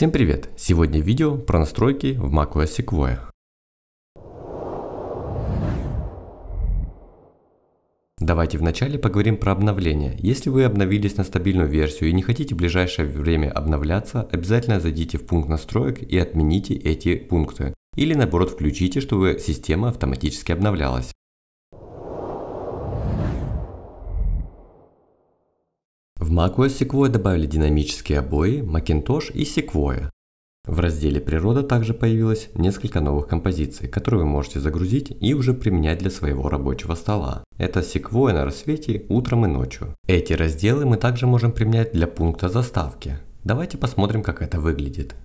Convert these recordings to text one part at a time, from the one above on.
Всем привет! Сегодня видео про настройки в macOS Sequoia. Давайте вначале поговорим про обновление. Если вы обновились на стабильную версию и не хотите в ближайшее время обновляться, обязательно зайдите в пункт настроек и отмените эти пункты. Или наоборот включите, чтобы система автоматически обновлялась. В macOS Sequoia добавили динамические обои, Macintosh и Sequoia. В разделе «Природа» также появилось несколько новых композиций, которые вы можете загрузить и уже применять для своего рабочего стола. Это секвоя на рассвете утром и ночью. Эти разделы мы также можем применять для пункта заставки. Давайте посмотрим, как это выглядит.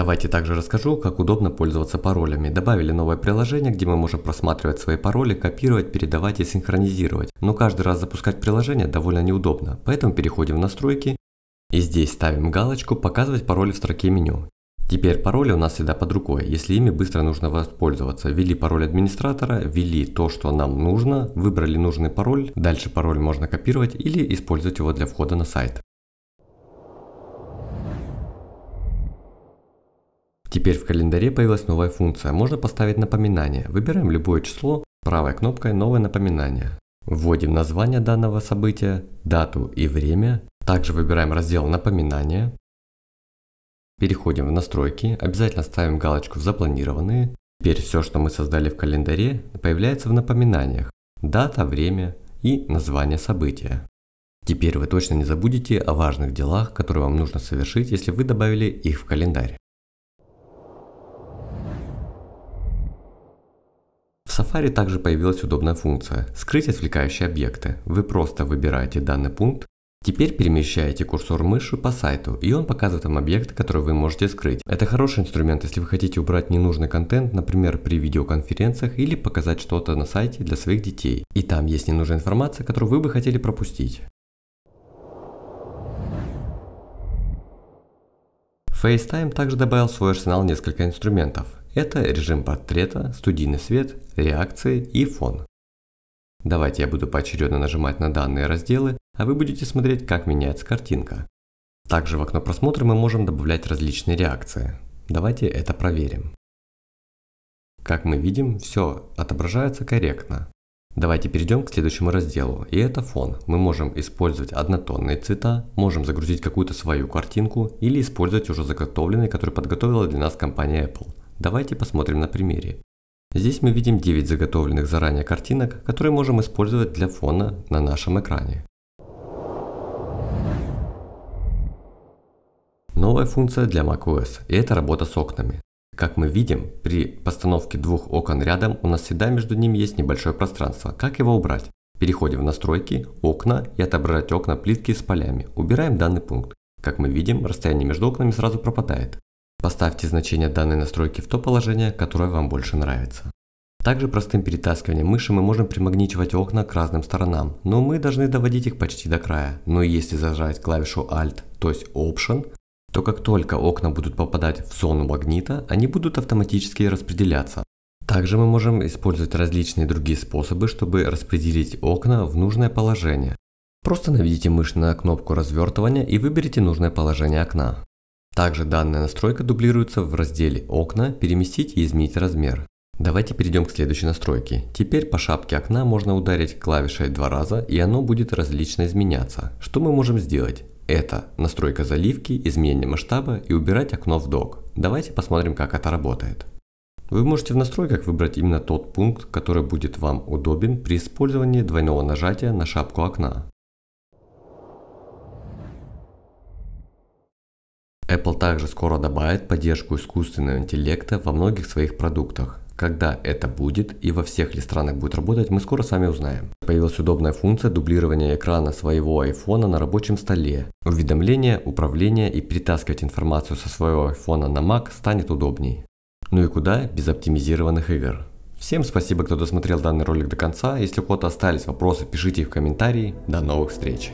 Давайте также расскажу, как удобно пользоваться паролями. Добавили новое приложение, где мы можем просматривать свои пароли, копировать, передавать и синхронизировать. Но каждый раз запускать приложение довольно неудобно, поэтому переходим в настройки и здесь ставим галочку «Показывать пароли в строке меню». Теперь пароли у нас всегда под рукой, если ими быстро нужно воспользоваться. Ввели пароль администратора, ввели то, что нам нужно, выбрали нужный пароль, дальше пароль можно копировать или использовать его для входа на сайт. Теперь в календаре появилась новая функция. Можно поставить напоминание. Выбираем любое число, правой кнопкой новое напоминание. Вводим название данного события, дату и время. Также выбираем раздел «Напоминания». Переходим в настройки, обязательно ставим галочку в «Запланированные». Теперь все, что мы создали в календаре, появляется в напоминаниях. Дата, время и название события. Теперь вы точно не забудете о важных делах, которые вам нужно совершить, если вы добавили их в календарь. В Safari также появилась удобная функция «Скрыть отвлекающие объекты». Вы просто выбираете данный пункт, Теперь перемещаете курсор мыши по сайту, и он показывает вам объекты, которые вы можете скрыть. Это хороший инструмент, если вы хотите убрать ненужный контент, например, при видеоконференциях или показать что-то на сайте для своих детей. И там есть ненужная информация, которую вы бы хотели пропустить. FaceTime также добавил в свой арсенал несколько инструментов. Это режим портрета, студийный свет, реакции и фон. Давайте я буду поочередно нажимать на данные разделы, а вы будете смотреть, как меняется картинка. Также в окно просмотра мы можем добавлять различные реакции. Давайте это проверим. Как мы видим, все отображается корректно. Давайте перейдем к следующему разделу, и это фон. Мы можем использовать однотонные цвета, можем загрузить какую-то свою картинку или использовать уже заготовленный, который подготовила для нас компания Apple. Давайте посмотрим на примере. Здесь мы видим 9 заготовленных заранее картинок, которые можем использовать для фона на нашем экране. Новая функция для macOS, и это работа с окнами. Как мы видим, при постановке двух окон рядом у нас всегда между ними есть небольшое пространство. Как его убрать? Переходим в настройки, окна и отображать окна плитки с полями. Убираем данный пункт. Как мы видим, расстояние между окнами сразу пропадает. Поставьте значение данной настройки в то положение, которое вам больше нравится. Также простым перетаскиванием мыши мы можем примагничивать окна к разным сторонам, но мы должны доводить их почти до края. Но если зажать клавишу Alt, то есть Option, то как только окна будут попадать в зону магнита, они будут автоматически распределяться. Также мы можем использовать различные другие способы, чтобы распределить окна в нужное положение. Просто наведите мышь на кнопку развертывания и выберите нужное положение окна. Также данная настройка дублируется в разделе «Окна» «Переместить и изменить размер». Давайте перейдем к следующей настройке. Теперь по шапке окна можно ударить клавишей два раза и оно будет различно изменяться. Что мы можем сделать? Это настройка заливки, изменение масштаба и убирать окно в док. Давайте посмотрим как это работает. Вы можете в настройках выбрать именно тот пункт, который будет вам удобен при использовании двойного нажатия на шапку окна. Apple также скоро добавит поддержку искусственного интеллекта во многих своих продуктах. Когда это будет и во всех ли странах будет работать, мы скоро сами узнаем. Появилась удобная функция дублирования экрана своего iPhone на рабочем столе. Уведомления, управление и перетаскивать информацию со своего iPhone на Mac станет удобней. Ну и куда без оптимизированных игр. Всем спасибо, кто досмотрел данный ролик до конца. Если у кого-то остались вопросы, пишите их в комментарии. До новых встреч!